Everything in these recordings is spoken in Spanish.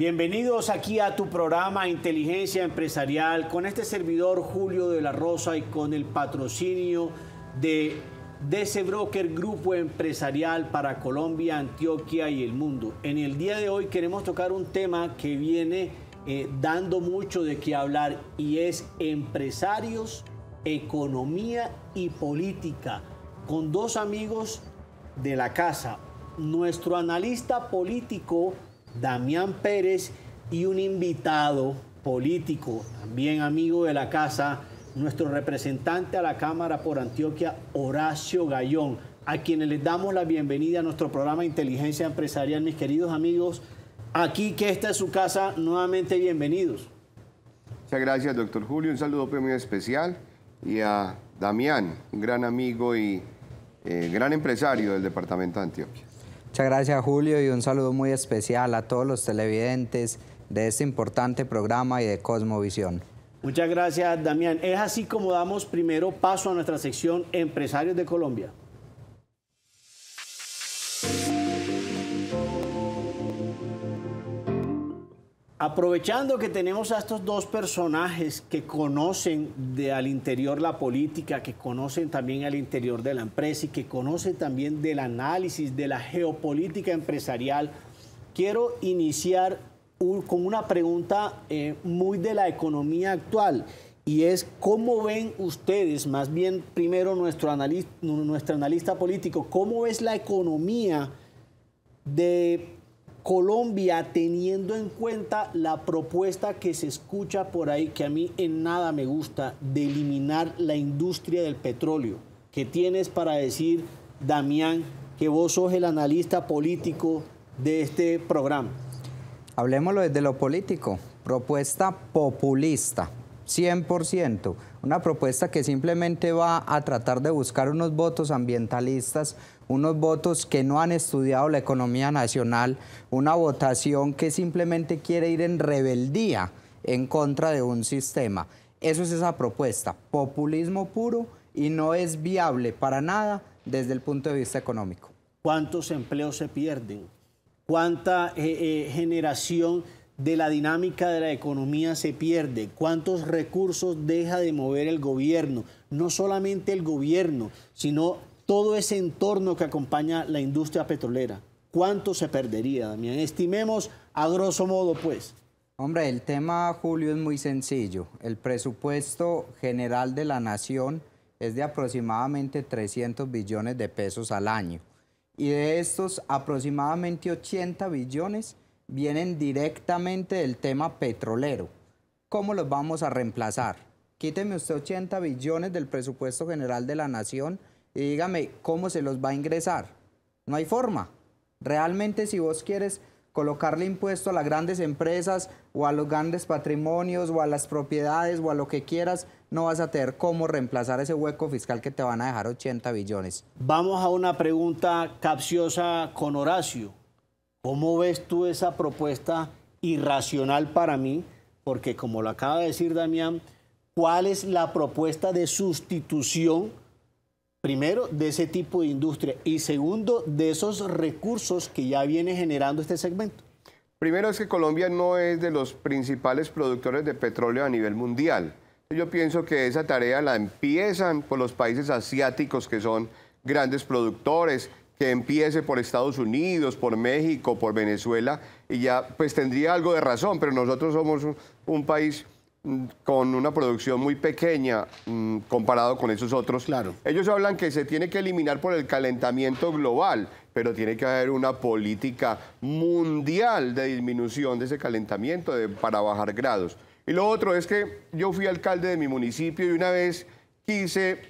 Bienvenidos aquí a tu programa Inteligencia Empresarial con este servidor Julio de la Rosa y con el patrocinio de DC Broker Grupo Empresarial para Colombia, Antioquia y el mundo. En el día de hoy queremos tocar un tema que viene eh, dando mucho de qué hablar y es empresarios, economía y política con dos amigos de la casa. Nuestro analista político Damián Pérez y un invitado político, también amigo de la casa, nuestro representante a la Cámara por Antioquia, Horacio Gallón, a quienes les damos la bienvenida a nuestro programa Inteligencia Empresarial, mis queridos amigos. Aquí que esta es su casa, nuevamente bienvenidos. Muchas gracias, doctor Julio. Un saludo pues, muy especial. Y a Damián, un gran amigo y eh, gran empresario del departamento de Antioquia. Muchas gracias Julio y un saludo muy especial a todos los televidentes de este importante programa y de Cosmovisión. Muchas gracias Damián. Es así como damos primero paso a nuestra sección Empresarios de Colombia. Aprovechando que tenemos a estos dos personajes que conocen de al interior la política, que conocen también al interior de la empresa y que conocen también del análisis de la geopolítica empresarial, quiero iniciar con una pregunta eh, muy de la economía actual y es cómo ven ustedes, más bien primero nuestro analista político, cómo es la economía de Colombia, teniendo en cuenta la propuesta que se escucha por ahí, que a mí en nada me gusta, de eliminar la industria del petróleo, ¿qué tienes para decir, Damián, que vos sos el analista político de este programa? Hablemoslo desde lo político, propuesta populista, 100%. Una propuesta que simplemente va a tratar de buscar unos votos ambientalistas, unos votos que no han estudiado la economía nacional, una votación que simplemente quiere ir en rebeldía en contra de un sistema. Eso es esa propuesta, populismo puro y no es viable para nada desde el punto de vista económico. ¿Cuántos empleos se pierden? ¿Cuánta eh, eh, generación de la dinámica de la economía se pierde, cuántos recursos deja de mover el gobierno, no solamente el gobierno, sino todo ese entorno que acompaña la industria petrolera. ¿Cuánto se perdería, Damián? Estimemos a grosso modo, pues. Hombre, el tema, Julio, es muy sencillo. El presupuesto general de la nación es de aproximadamente 300 billones de pesos al año. Y de estos, aproximadamente 80 billones vienen directamente del tema petrolero. ¿Cómo los vamos a reemplazar? Quíteme usted 80 billones del presupuesto general de la nación y dígame cómo se los va a ingresar. No hay forma. Realmente si vos quieres colocarle impuesto a las grandes empresas o a los grandes patrimonios o a las propiedades o a lo que quieras, no vas a tener cómo reemplazar ese hueco fiscal que te van a dejar 80 billones. Vamos a una pregunta capciosa con Horacio. ¿Cómo ves tú esa propuesta irracional para mí? Porque como lo acaba de decir Damián, ¿cuál es la propuesta de sustitución, primero, de ese tipo de industria y segundo, de esos recursos que ya viene generando este segmento? Primero es que Colombia no es de los principales productores de petróleo a nivel mundial. Yo pienso que esa tarea la empiezan por los países asiáticos que son grandes productores, que empiece por Estados Unidos, por México, por Venezuela, y ya pues tendría algo de razón, pero nosotros somos un, país mm, con una producción muy pequeña mm, comparado con esos otros. Claro. Ellos hablan que se tiene que eliminar por el calentamiento global, pero tiene que haber una política mundial de disminución de ese calentamiento de, para bajar grados. Y lo otro es que yo fui alcalde de mi municipio y una vez quise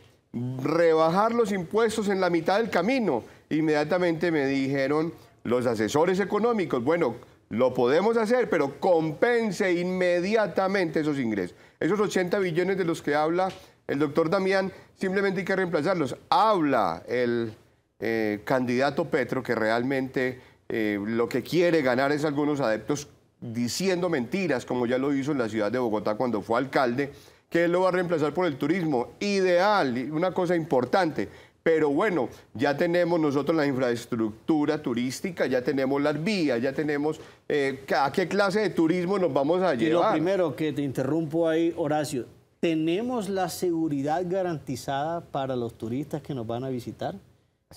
rebajar los impuestos en la mitad del camino inmediatamente me dijeron los asesores económicos, bueno, lo podemos hacer, pero compense inmediatamente esos ingresos. Esos 80 billones de los que habla el doctor Damián, simplemente hay que reemplazarlos. Habla el eh, candidato Petro que realmente eh, lo que quiere ganar es algunos adeptos diciendo mentiras, como ya lo hizo en la ciudad de Bogotá cuando fue alcalde, que él lo va a reemplazar por el turismo. Ideal, una cosa importante. Pero bueno, ya tenemos nosotros la infraestructura turística, ya tenemos las vías, ya tenemos eh, a qué clase de turismo nos vamos a llevar. primero que te interrumpo ahí, Horacio, ¿tenemos la seguridad garantizada para los turistas que nos van a visitar?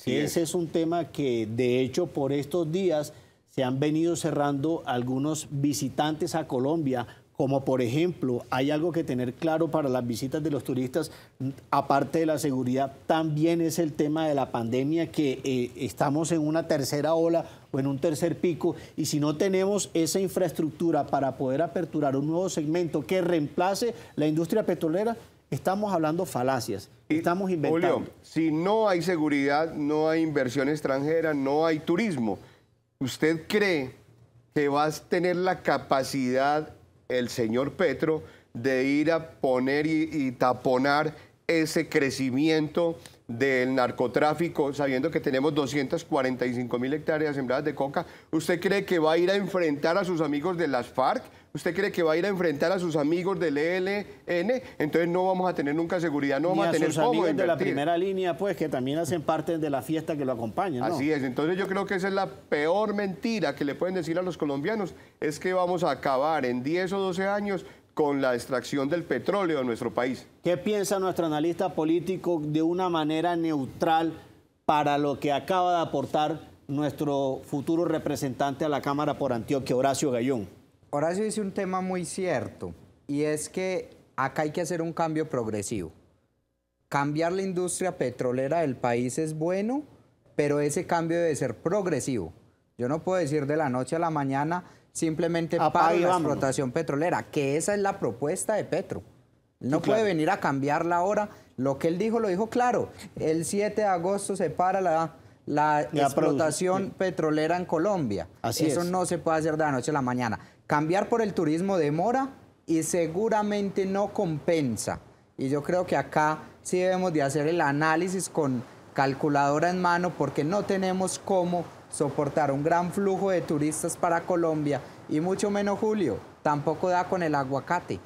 Ese es un tema que, de hecho, por estos días se han venido cerrando algunos visitantes a Colombia como por ejemplo, hay algo que tener claro para las visitas de los turistas, mm, aparte de la seguridad, también es el tema de la pandemia, que eh, estamos en una tercera ola o en un tercer pico, y si no tenemos esa infraestructura para poder aperturar un nuevo segmento que reemplace la industria petrolera, estamos hablando falacias, estamos inventando. Julio, si no hay seguridad, no hay inversión extranjera, no hay turismo, ¿usted cree que vas a tener la capacidad el señor Petro de ir a poner y, taponar ese crecimiento del narcotráfico, sabiendo que tenemos 245 mil hectáreas sembradas de coca, ¿usted cree que va a ir a enfrentar a sus amigos de las FARC? ¿Usted cree que va a ir a enfrentar a sus amigos del ELN? Entonces no vamos a tener nunca seguridad, no vamos a, tener sus amigos de la primera línea, pues, que también hacen parte de la fiesta que lo acompañan. Así es, entonces yo creo que esa es la peor mentira que le pueden decir a los colombianos, es que vamos a acabar en 10 o 12 años con la extracción del petróleo en nuestro país. ¿Qué piensa nuestro analista político de una manera neutral para lo que acaba de aportar nuestro futuro representante a la Cámara por Antioquia, Horacio Gallón? Horacio dice un tema muy cierto y es que acá hay que hacer un cambio progresivo. Cambiar la industria petrolera del país es bueno, pero ese cambio debe ser progresivo. Yo no puedo decir de la noche a la mañana simplemente para la explotación petrolera, que esa es la propuesta de Petro. no puede venir a cambiar la hora, Lo que él dijo, lo dijo claro. El 7 de agosto se para la, la, explotación petrolera en Colombia. Así Eso no se puede hacer de la noche a la mañana. Cambiar por el turismo demora y seguramente no compensa. Y yo creo que acá sí debemos de hacer el análisis con calculadora en mano porque no tenemos cómo soportar un gran flujo de turistas para Colombia y mucho menos Julio, tampoco da con el aguacate.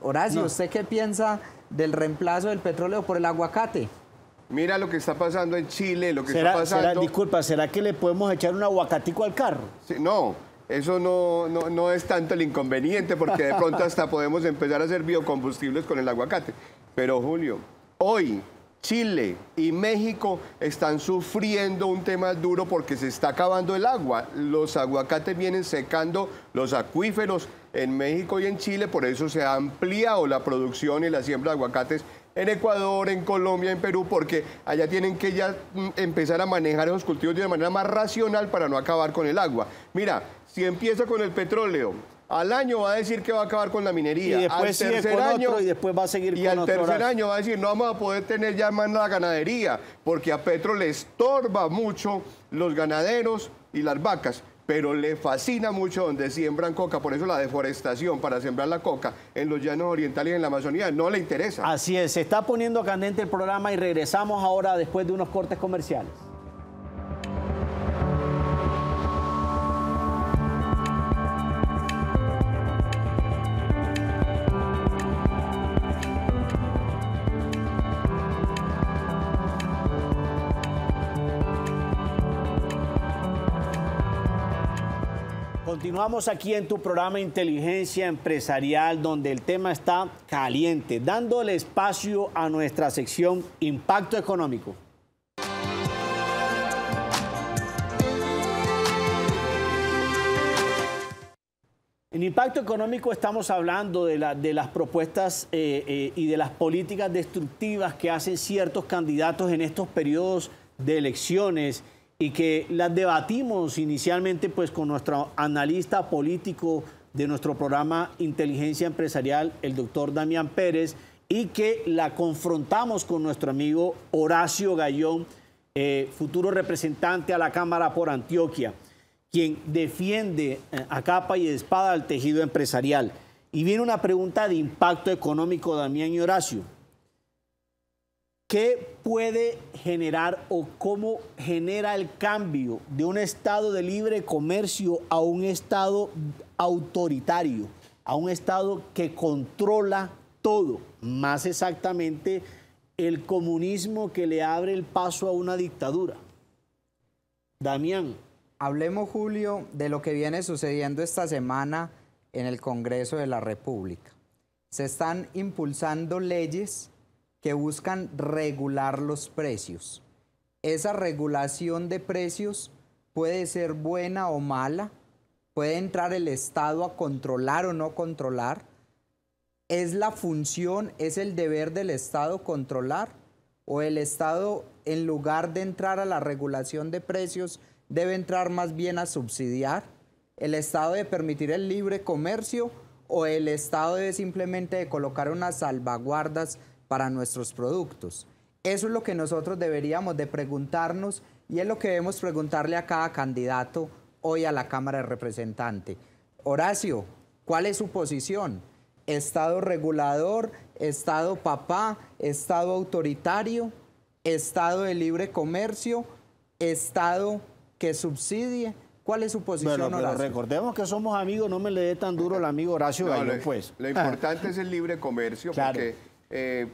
Horacio, ¿usted qué piensa del reemplazo del petróleo por el aguacate? Mira lo que está pasando en Chile, lo que está pasando... disculpa, ¿será que le podemos echar un aguacatico al carro? no, eso no, no, no, es tanto el inconveniente, porque de pronto hasta podemos empezar a hacer biocombustibles con el aguacate. Pero Julio, hoy Chile y México están sufriendo un tema duro porque se está acabando el agua. Los aguacates vienen secando los acuíferos en México y en Chile, por eso se ha ampliado la producción y la siembra de aguacates en Ecuador, en Colombia, en Perú, porque allá tienen que ya mm, empezar a manejar esos cultivos de una manera más racional para no acabar con el agua. Mira, si empieza con el petróleo, al año va a decir que va a acabar con la minería. Y después al tercer año, y después va a seguir y al tercer año va a decir, no vamos a poder tener ya más la ganadería, porque a Petro le estorba mucho los ganaderos y las vacas pero le fascina mucho donde siembran coca, por eso la deforestación para sembrar la coca en los llanos orientales y en la Amazonía no le interesa. Así es, se está poniendo candente el programa y regresamos ahora después de unos cortes comerciales. Continuamos aquí en tu programa Inteligencia Empresarial, donde el tema está caliente, dándole espacio a nuestra sección Impacto Económico. En impacto económico estamos hablando de, las propuestas eh, eh, y de las políticas destructivas que hacen ciertos candidatos en estos periodos de elecciones y que las debatimos inicialmente pues con nuestro analista político de nuestro programa Inteligencia Empresarial, el doctor Damián Pérez, y que la confrontamos con nuestro amigo Horacio Gallón, eh, futuro representante a la Cámara por Antioquia, quien defiende eh, a capa y espada el tejido empresarial. Y viene una pregunta de impacto económico, Damián y Horacio. ¿Qué puede generar o cómo genera el cambio de un estado de libre comercio a un estado autoritario, a un estado que controla todo? Más exactamente, el comunismo que le abre el paso a una dictadura. Damián. Hablemos, Julio, de lo que viene sucediendo esta semana en el Congreso de la República. Se están impulsando leyes que buscan regular los precios. Esa regulación de precios puede ser buena o mala, puede entrar el Estado a controlar o no controlar. ¿Es la función, es el deber del Estado controlar? ¿O el Estado, en lugar de entrar a la regulación de precios, debe entrar más bien a subsidiar? ¿El Estado de permitir el libre comercio? ¿O el Estado debe simplemente de colocar unas salvaguardas para nuestros productos. Eso es lo que nosotros deberíamos de preguntarnos y es lo que debemos preguntarle a cada candidato hoy a la Cámara de Representantes. Horacio, ¿cuál es su posición? ¿Estado regulador? ¿Estado papá? ¿Estado autoritario? ¿Estado de libre comercio? ¿Estado que subsidie? ¿Cuál es su posición, Horacio? recordemos que somos amigos, no me le dé tan duro el amigo Horacio pues. lo, importante es el libre comercio, porque eh,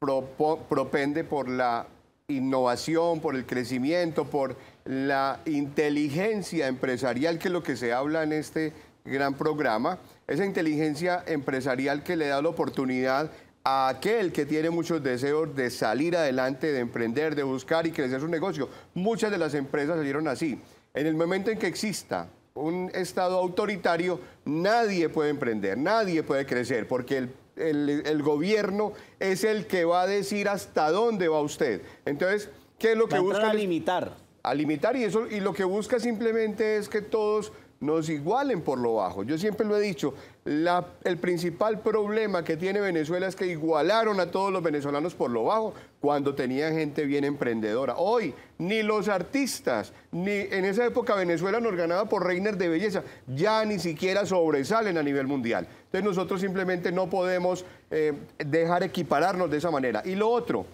propende por la innovación, por el crecimiento, por la inteligencia empresarial, que es lo que se habla en este gran programa, esa inteligencia empresarial que le da la oportunidad a aquel que tiene muchos deseos de salir adelante, de emprender, de buscar y crecer su negocio. Muchas de las empresas salieron así. En el momento en que exista un Estado autoritario, nadie puede emprender, nadie puede crecer, porque el el, gobierno es el que va a decir hasta dónde va usted. Entonces, ¿qué es lo que busca? A limitar. A limitar y, eso, y lo que busca simplemente es que todos nos igualen por lo bajo. Yo siempre lo he dicho, el principal problema que tiene Venezuela es que igualaron a todos los venezolanos por lo bajo cuando tenían gente bien emprendedora. Hoy, ni los artistas, ni en esa época Venezuela nos ganaba por Reiner de belleza, ya ni siquiera sobresalen a nivel mundial. Entonces nosotros simplemente no podemos eh, dejar equipararnos de esa manera. Y lo otro,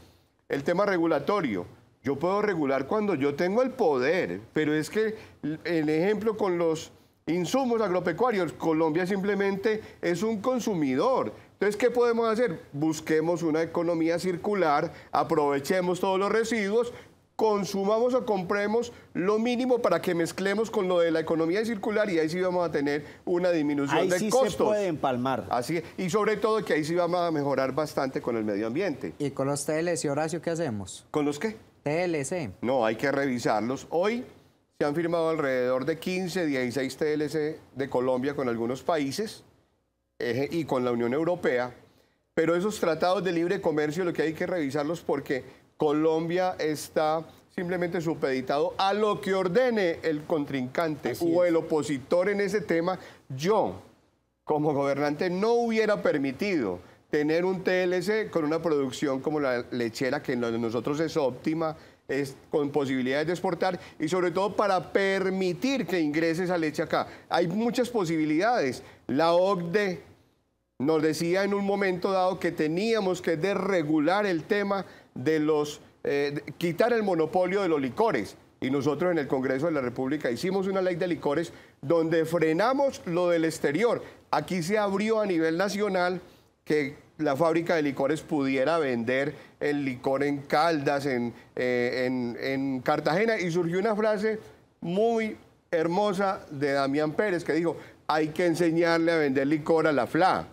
el tema regulatorio. Yo puedo regular cuando yo tengo el poder, pero es que el ejemplo con los insumos agropecuarios. Colombia simplemente es un consumidor. Entonces, ¿qué podemos hacer? Busquemos una economía circular, aprovechemos todos los residuos, consumamos o compremos lo mínimo para que mezclemos con lo de la economía circular y ahí sí vamos a tener una disminución ahí de sí se puede empalmar. Así y sobre todo que ahí sí vamos a mejorar bastante con el medio ambiente. ¿Y con los TLC, Horacio, qué hacemos? ¿Con los qué? TLC. No, hay que revisarlos. Hoy se han firmado alrededor de 15, 16 TLC de Colombia con algunos países eh, y con la Unión Europea. Pero esos tratados de libre comercio lo que hay que revisarlos porque Colombia está simplemente supeditado a lo que ordene el contrincante o el opositor en ese tema. Yo, como gobernante, no hubiera permitido tener un TLC con una producción como la lechera, que nosotros es óptima, con posibilidades de exportar y sobre todo para permitir que ingrese esa leche acá. Hay muchas posibilidades. La OCDE nos decía en un momento dado que teníamos que desregular el tema de los, eh, quitar el monopolio de los licores. Y nosotros en el Congreso de la República hicimos una ley de licores donde frenamos lo del exterior. Aquí se abrió a nivel nacional que la fábrica de licores pudiera vender el licor en Caldas, eh, en, Cartagena. Y surgió una frase muy hermosa de Damián Pérez que dijo, hay que enseñarle a vender licor a la FLA.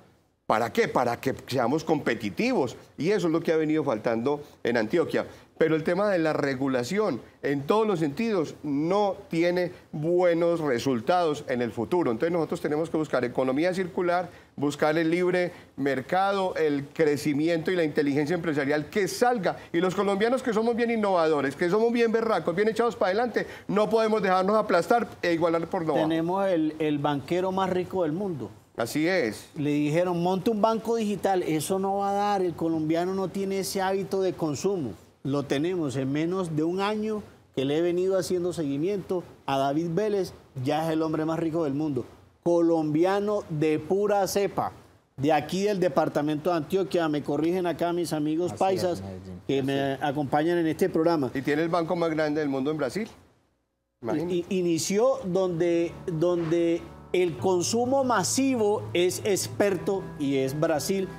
¿Para qué? Para que seamos competitivos. Y eso es lo que ha venido faltando en Antioquia pero el tema de la regulación en todos los sentidos no tiene buenos resultados en el futuro. Entonces nosotros tenemos que buscar economía circular, buscar el libre mercado, el crecimiento y la inteligencia empresarial que salga. Y los colombianos que somos bien innovadores, que somos bien berracos, bien echados para adelante, no podemos dejarnos aplastar e igualar por no. Tenemos el, el banquero más rico del mundo. Así es. Le dijeron, monte un banco digital, eso no va a dar, el colombiano no tiene ese hábito de consumo lo tenemos en menos de un año que le he venido haciendo seguimiento a David Vélez, ya es el hombre más rico del mundo. Colombiano de pura cepa, de aquí del departamento de Antioquia. Me corrigen acá mis amigos paisas que me acompañan en este programa. Y tiene el banco más grande del mundo en Brasil. inició donde, donde el consumo masivo es experto y es Brasil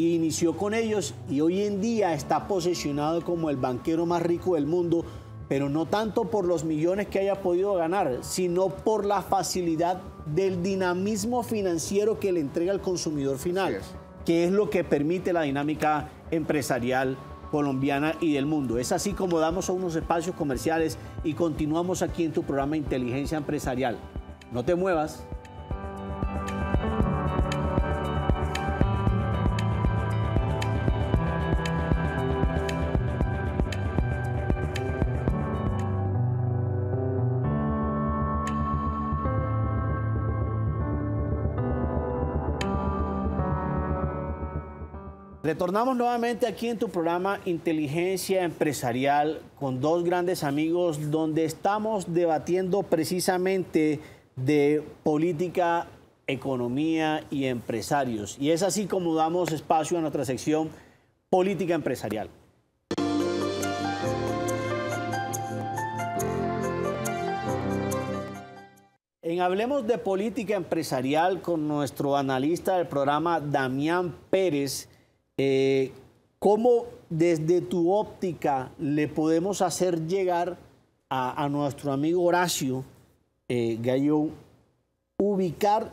y inició con ellos y hoy en día está posesionado como el banquero más rico del mundo, pero no tanto por los millones que haya podido ganar, sino por la facilidad del dinamismo financiero que le entrega al consumidor final, que es lo que permite la dinámica empresarial colombiana y del mundo. Es así como damos a unos espacios comerciales y continuamos aquí en tu programa Inteligencia Empresarial. No te muevas. Retornamos nuevamente aquí en tu programa Inteligencia Empresarial con dos grandes amigos donde estamos debatiendo precisamente de política, economía y empresarios. Y es así como damos espacio a nuestra sección Política Empresarial. En Hablemos de Política Empresarial con nuestro analista del programa, Damián Pérez, eh, ¿cómo desde tu óptica le podemos hacer llegar a, nuestro amigo Horacio eh, Gallón ubicar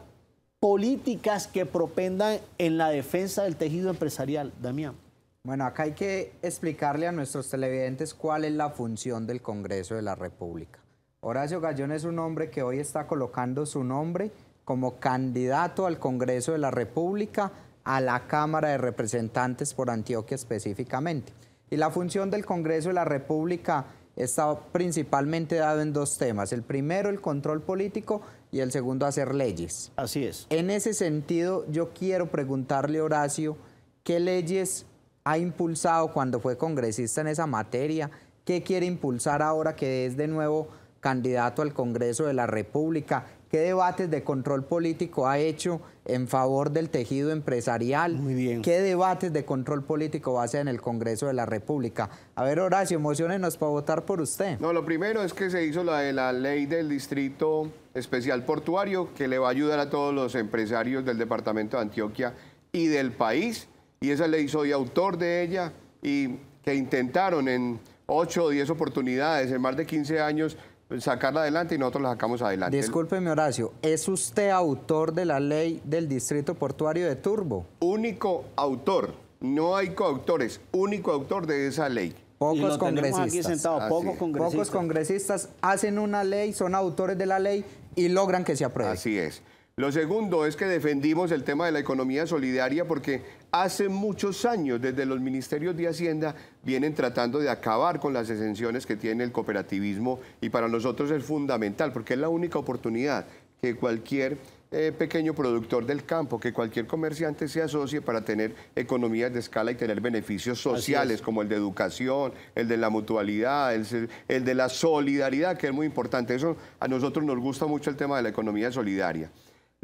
políticas que propendan en la defensa del tejido empresarial, Damián? Bueno, acá hay que explicarle a nuestros televidentes cuál es la función del Congreso de la República. Horacio Gallón es un hombre que hoy está colocando su nombre como candidato al Congreso de la República a la Cámara de Representantes por Antioquia específicamente. Y la función del Congreso de la República está principalmente dado en dos temas. El primero, el control político y el segundo, hacer leyes. Así es. En ese sentido, yo quiero preguntarle, Horacio, ¿qué leyes ha impulsado cuando fue congresista en esa materia? ¿Qué quiere impulsar ahora que es de nuevo candidato al Congreso de la República? qué debates de control político ha hecho en favor del tejido empresarial, Muy bien. qué debates de control político va a hacer en el Congreso de la República. A ver, Horacio, emocionenos para votar por usted. No, lo primero es que se hizo la de la ley del distrito especial portuario que le va a ayudar a todos los empresarios del departamento de Antioquia y del país, y esa ley soy autor de ella, y que intentaron en 8 o 10 oportunidades, en más de 15 años, sacarla adelante y nosotros la sacamos adelante. Discúlpeme, Horacio, ¿es usted autor de la ley del distrito portuario de Turbo? Único autor, no hay coautores, único autor de esa ley. Pocos congresistas. pocos congresistas. Pocos congresistas hacen una ley, son autores de la ley y logran que se apruebe. Así es. Lo segundo es que defendimos el tema de la economía solidaria porque hace muchos años desde los ministerios de Hacienda vienen tratando de acabar con las exenciones que tiene el cooperativismo y para nosotros es fundamental porque es la única oportunidad que cualquier eh, pequeño productor del campo, que cualquier comerciante se asocie para tener economías de escala y tener beneficios sociales como el de educación, el de la mutualidad, el, el de la solidaridad, que es muy importante. Eso a nosotros nos gusta mucho el tema de la economía solidaria.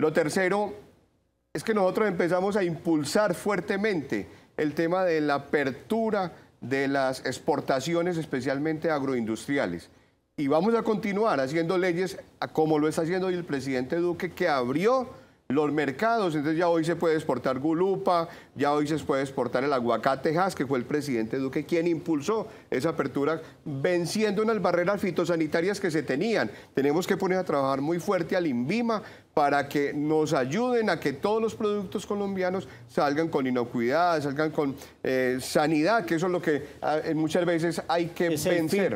Lo tercero es que nosotros empezamos a impulsar fuertemente el tema de la apertura de las exportaciones, especialmente agroindustriales. Y vamos a continuar haciendo leyes, como lo está haciendo hoy el presidente Duque, que abrió los mercados. Entonces ya hoy se puede exportar gulupa, ya hoy se puede exportar el aguacate que fue el presidente Duque quien impulsó esa apertura, venciendo unas barreras fitosanitarias que se tenían. Tenemos que poner a trabajar muy fuerte al INVIMA para que nos ayuden a que todos los productos colombianos salgan con inocuidad, salgan con eh, sanidad, que eso es lo que ah, eh, muchas veces hay que vencer.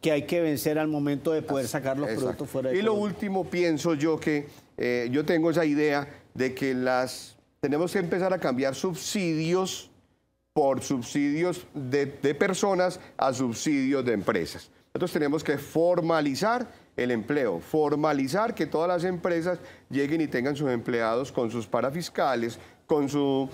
que hay que vencer al momento de poder sacar los productos fuera Y lo último pienso yo que eh, yo tengo esa idea de que las tenemos que empezar a cambiar subsidios por subsidios de, de personas a subsidios de empresas. Nosotros tenemos que formalizar el empleo, formalizar que todas las empresas lleguen y tengan sus empleados con sus parafiscales, con su,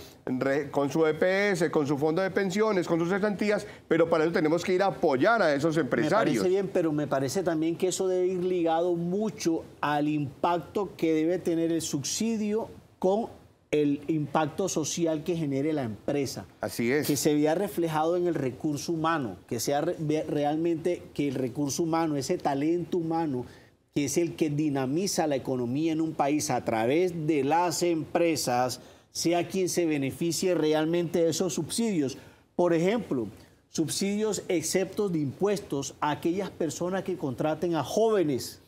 con su EPS, con su fondo de pensiones, con sus estantías, pero para eso tenemos que ir a apoyar a esos empresarios. Me parece bien, pero me parece también que eso debe ir ligado mucho al impacto que debe tener el subsidio con el impacto social que genere la empresa. Así es. Que se vea reflejado en el recurso humano, que sea realmente que el recurso humano, ese talento humano, que es el que dinamiza la economía en un país a través de las empresas, sea quien se beneficie realmente de esos subsidios. Por ejemplo, subsidios exceptos de impuestos a aquellas personas que contraten a jóvenes,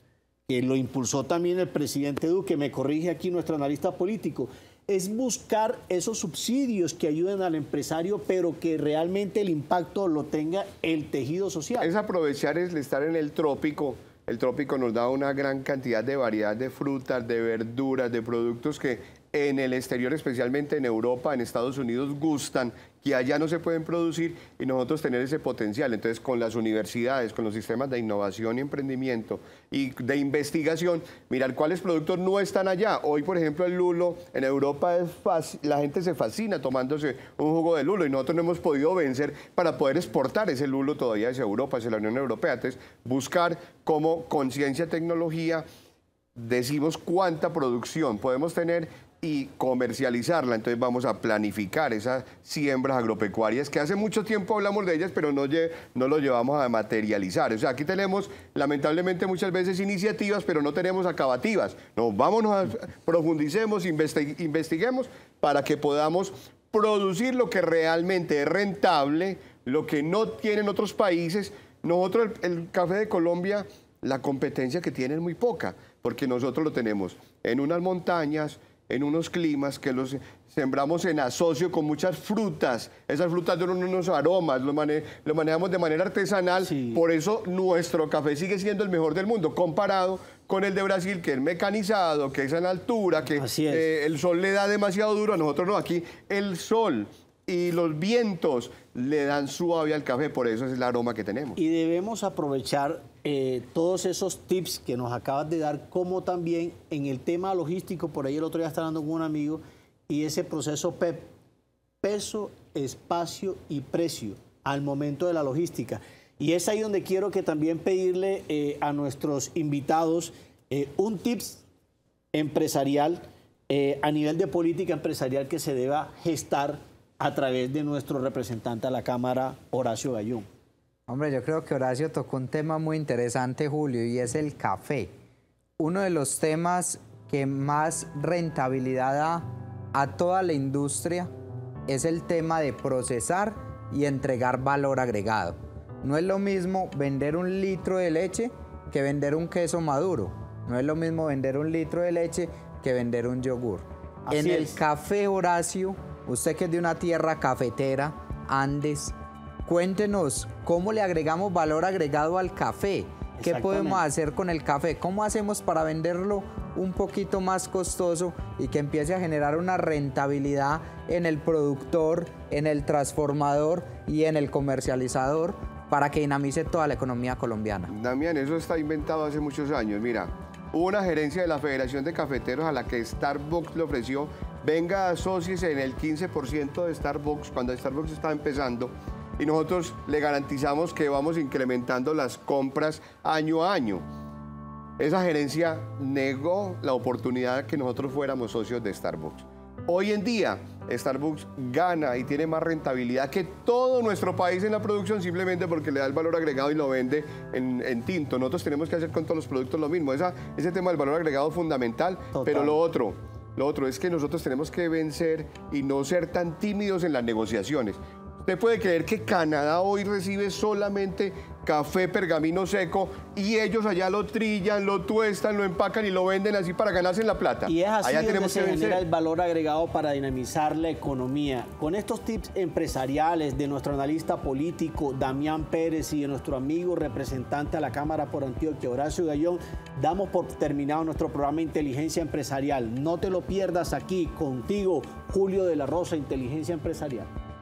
que lo impulsó también el presidente Duque, me corrige aquí nuestro analista político, es buscar esos subsidios que ayuden al empresario, pero que realmente el impacto lo tenga el tejido social. Es aprovechar el estar en el trópico. El trópico nos da una gran cantidad de variedad de frutas, de verduras, de productos que en el exterior, especialmente en Europa, en Estados Unidos, gustan, que allá no se pueden producir y nosotros tener ese potencial. Entonces, con las universidades, con los sistemas de innovación y emprendimiento y de investigación, mirar cuáles productos no están allá. Hoy, por ejemplo, el lulo en Europa es fácil, la gente se fascina tomándose un jugo de lulo y nosotros no hemos podido vencer para poder exportar ese lulo todavía hacia Europa, hacia la Unión Europea. Entonces, buscar cómo con ciencia, tecnología, decimos cuánta producción podemos tener y comercializarla. Entonces vamos a planificar esas siembras agropecuarias que hace mucho tiempo hablamos de ellas, pero no, no lo llevamos a materializar. O sea, aquí tenemos lamentablemente muchas veces iniciativas, pero no tenemos acabativas. nos vámonos, a, profundicemos, investiguemos para que podamos producir lo que realmente es rentable, lo que no tienen otros países. Nosotros, el, el café de Colombia, la competencia que tiene es muy poca, porque nosotros lo tenemos en unas montañas, en unos climas que los sembramos en asocio con muchas frutas. Esas frutas tienen unos aromas, lo, manejamos de manera artesanal. Por eso nuestro café sigue siendo el mejor del mundo, comparado con el de Brasil, que es mecanizado, que es en altura, que eh, el sol le da demasiado duro. A nosotros no, aquí el sol y los vientos le dan suave al café, por eso es el aroma que tenemos. Y debemos aprovechar eh, todos esos tips que nos acabas de dar, como también en el tema logístico, por ahí el otro día estaba hablando con un amigo, y ese proceso e peso, espacio y precio, al momento de la logística. Y es ahí donde quiero que también pedirle eh, a nuestros invitados eh, un tips empresarial a nivel de política empresarial que se deba gestar a través de nuestro representante a la Cámara, Horacio Bayón. Hombre, yo creo que Horacio tocó un tema muy interesante, Julio, y es el café. Uno de los temas que más rentabilidad da a toda la industria es el tema de procesar y entregar valor agregado. No es lo mismo vender un litro de leche que vender un queso maduro. No es lo mismo vender un litro de leche que vender un yogur. en el café Horacio Usted que es de una tierra cafetera, Andes, cuéntenos cómo le agregamos valor agregado al café. ¿Qué podemos hacer con el café? ¿Cómo hacemos para venderlo un poquito más costoso y que empiece a generar una rentabilidad en el productor, en el transformador y en el comercializador para que dinamice toda la economía colombiana? Damián, eso está inventado hace muchos años. Mira, hubo una gerencia de la Federación de Cafeteros a la que Starbucks le ofreció venga, socios en el 15% de Starbucks cuando Starbucks estaba empezando y nosotros le garantizamos que vamos incrementando las compras año a año. Esa gerencia negó la oportunidad que nosotros fuéramos socios de Starbucks. Hoy en día, Starbucks gana y tiene más rentabilidad que todo nuestro país en la producción simplemente porque le da el valor agregado y lo vende en, tinto. Nosotros tenemos que hacer con todos los productos lo mismo. ese tema del valor agregado es fundamental, pero lo otro, lo otro es que nosotros tenemos que vencer y no ser tan tímidos en las negociaciones. Usted puede creer que Canadá hoy recibe solamente café pergamino seco y ellos allá lo trillan, lo tuestan, lo empacan y lo venden así para ganarse la plata. Y es así allá tenemos que genera el valor agregado para dinamizar la economía. Con estos tips empresariales de nuestro analista político Damián Pérez y de nuestro amigo representante a la Cámara por Antioquia, Horacio Gallón, damos por terminado nuestro programa Inteligencia Empresarial. No te lo pierdas aquí contigo, Julio de la Rosa, Inteligencia Empresarial.